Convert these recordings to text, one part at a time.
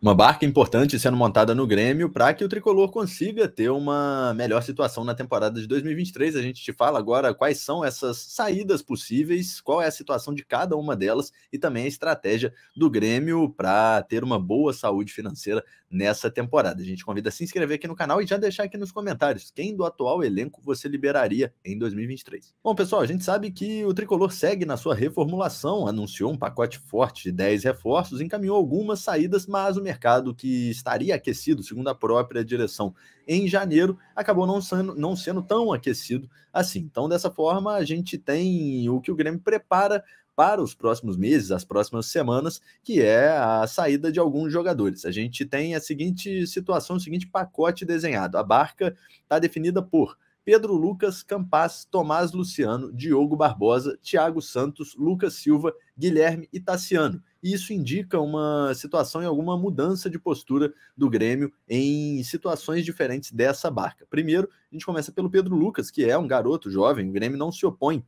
Uma barca importante sendo montada no Grêmio para que o tricolor consiga ter uma melhor situação na temporada de 2023. A gente te fala agora quais são essas saídas possíveis, qual é a situação de cada uma delas e também a estratégia do Grêmio para ter uma boa saúde financeira nessa temporada. A gente convida a se inscrever aqui no canal e já deixar aqui nos comentários quem do atual elenco você liberaria em 2023. Bom, pessoal, a gente sabe que o Tricolor segue na sua reformulação, anunciou um pacote forte de 10 reforços, encaminhou algumas saídas, mas o mercado que estaria aquecido, segundo a própria direção, em janeiro, acabou não sendo, não sendo tão aquecido assim. Então, dessa forma, a gente tem o que o Grêmio prepara para os próximos meses, as próximas semanas, que é a saída de alguns jogadores. A gente tem a seguinte situação, o seguinte pacote desenhado. A barca está definida por Pedro Lucas, Campaz, Tomás Luciano, Diogo Barbosa, Thiago Santos, Lucas Silva, Guilherme e Tassiano e isso indica uma situação e alguma mudança de postura do Grêmio em situações diferentes dessa barca. Primeiro, a gente começa pelo Pedro Lucas, que é um garoto jovem, o Grêmio não se opõe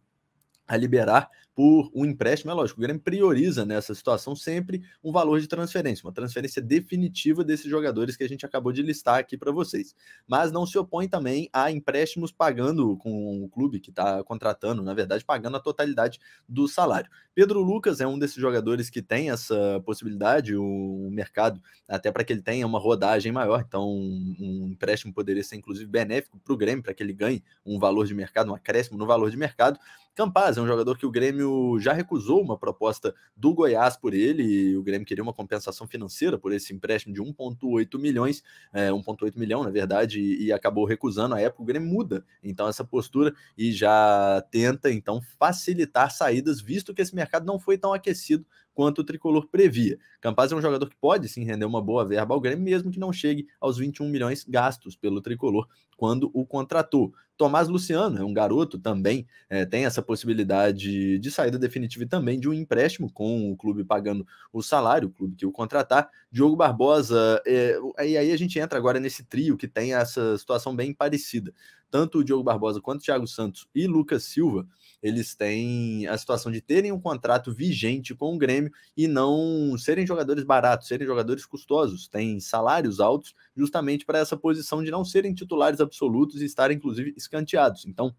a liberar por um empréstimo. É lógico, o Grêmio prioriza nessa né, situação sempre um valor de transferência, uma transferência definitiva desses jogadores que a gente acabou de listar aqui para vocês. Mas não se opõe também a empréstimos pagando com o clube que está contratando, na verdade, pagando a totalidade do salário. Pedro Lucas é um desses jogadores que tem essa possibilidade, o mercado, até para que ele tenha uma rodagem maior, então um empréstimo poderia ser inclusive benéfico para o Grêmio, para que ele ganhe um valor de mercado, um acréscimo no valor de mercado. Campaz é um jogador que o Grêmio Grêmio já recusou uma proposta do Goiás por ele e o Grêmio queria uma compensação financeira por esse empréstimo de 1,8 milhões, é, 1,8 milhão, na verdade, e, e acabou recusando. A época o Grêmio muda então essa postura e já tenta então facilitar saídas, visto que esse mercado não foi tão aquecido quanto o tricolor previa. Campaz é um jogador que pode sim render uma boa verba ao Grêmio, mesmo que não chegue aos 21 milhões gastos pelo tricolor quando o contratou. Tomás Luciano é um garoto também, é, tem essa possibilidade de saída definitiva e também de um empréstimo com o clube pagando o salário, o clube que o contratar. Diogo Barbosa, é, e aí a gente entra agora nesse trio que tem essa situação bem parecida tanto o Diogo Barbosa quanto o Thiago Santos e Lucas Silva, eles têm a situação de terem um contrato vigente com o Grêmio e não serem jogadores baratos, serem jogadores custosos, têm salários altos justamente para essa posição de não serem titulares absolutos e estarem inclusive escanteados. Então,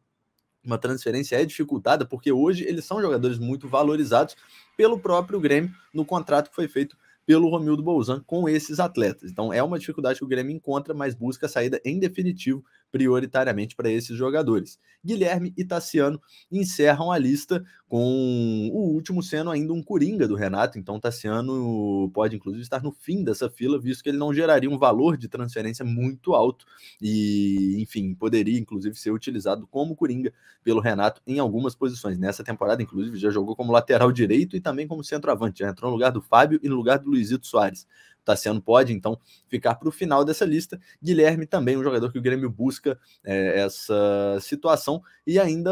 uma transferência é dificultada porque hoje eles são jogadores muito valorizados pelo próprio Grêmio no contrato que foi feito pelo Romildo Bolzan com esses atletas. Então é uma dificuldade que o Grêmio encontra, mas busca a saída em definitivo prioritariamente para esses jogadores. Guilherme e Tassiano encerram a lista com o último sendo ainda um coringa do Renato, então Tassiano pode inclusive estar no fim dessa fila, visto que ele não geraria um valor de transferência muito alto e, enfim, poderia inclusive ser utilizado como coringa pelo Renato em algumas posições. Nessa temporada, inclusive, já jogou como lateral direito e também como centroavante, já entrou no lugar do Fábio e no lugar do Luizito Soares. Tassiano tá pode, então, ficar para o final dessa lista. Guilherme também, um jogador que o Grêmio busca é, essa situação, e ainda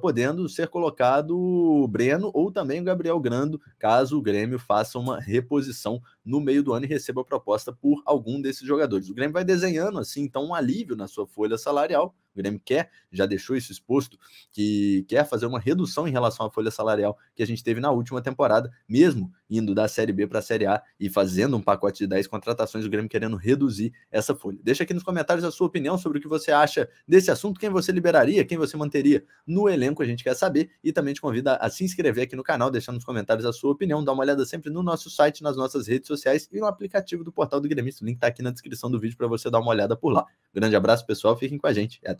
podendo ser colocado o Breno ou também o Gabriel Grando, caso o Grêmio faça uma reposição no meio do ano e receba a proposta por algum desses jogadores. O Grêmio vai desenhando, assim, então, um alívio na sua folha salarial, o Grêmio quer, já deixou isso exposto, que quer fazer uma redução em relação à folha salarial que a gente teve na última temporada, mesmo indo da Série B para a Série A e fazendo um pacote de 10 contratações, o Grêmio querendo reduzir essa folha. Deixa aqui nos comentários a sua opinião sobre o que você acha desse assunto, quem você liberaria, quem você manteria no elenco, a gente quer saber, e também te convida a se inscrever aqui no canal, deixando nos comentários a sua opinião, dá uma olhada sempre no nosso site, nas nossas redes sociais e no aplicativo do Portal do Grêmio. O link está aqui na descrição do vídeo para você dar uma olhada por lá. Grande abraço, pessoal, fiquem com a gente até